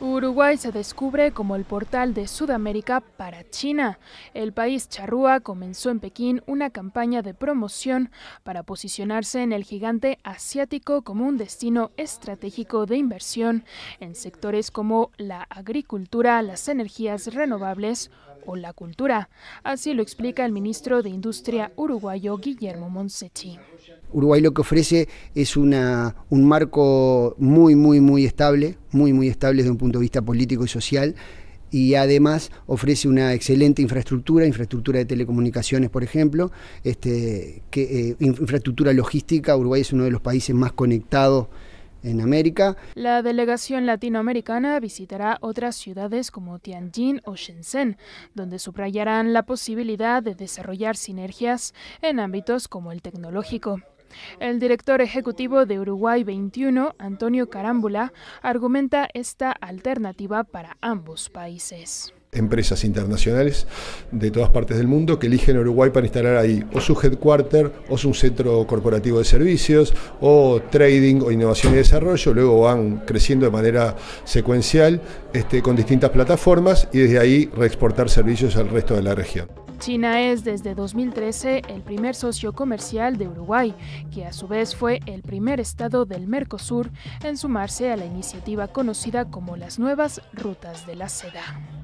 Uruguay se descubre como el portal de Sudamérica para China. El país charrúa comenzó en Pekín una campaña de promoción para posicionarse en el gigante asiático como un destino estratégico de inversión en sectores como la agricultura, las energías renovables o la cultura. Así lo explica el ministro de Industria uruguayo Guillermo Monsechi. Uruguay lo que ofrece es una, un marco muy, muy, muy estable, muy, muy estable desde un punto punto de vista político y social y además ofrece una excelente infraestructura, infraestructura de telecomunicaciones, por ejemplo, este, que, eh, infraestructura logística. Uruguay es uno de los países más conectados en América. La delegación latinoamericana visitará otras ciudades como Tianjin o Shenzhen, donde subrayarán la posibilidad de desarrollar sinergias en ámbitos como el tecnológico. El director ejecutivo de Uruguay 21, Antonio Carámbula, argumenta esta alternativa para ambos países empresas internacionales de todas partes del mundo que eligen Uruguay para instalar ahí o su headquarter, o su centro corporativo de servicios, o trading o innovación y desarrollo, luego van creciendo de manera secuencial este, con distintas plataformas y desde ahí reexportar servicios al resto de la región. China es desde 2013 el primer socio comercial de Uruguay, que a su vez fue el primer estado del Mercosur en sumarse a la iniciativa conocida como las nuevas rutas de la seda.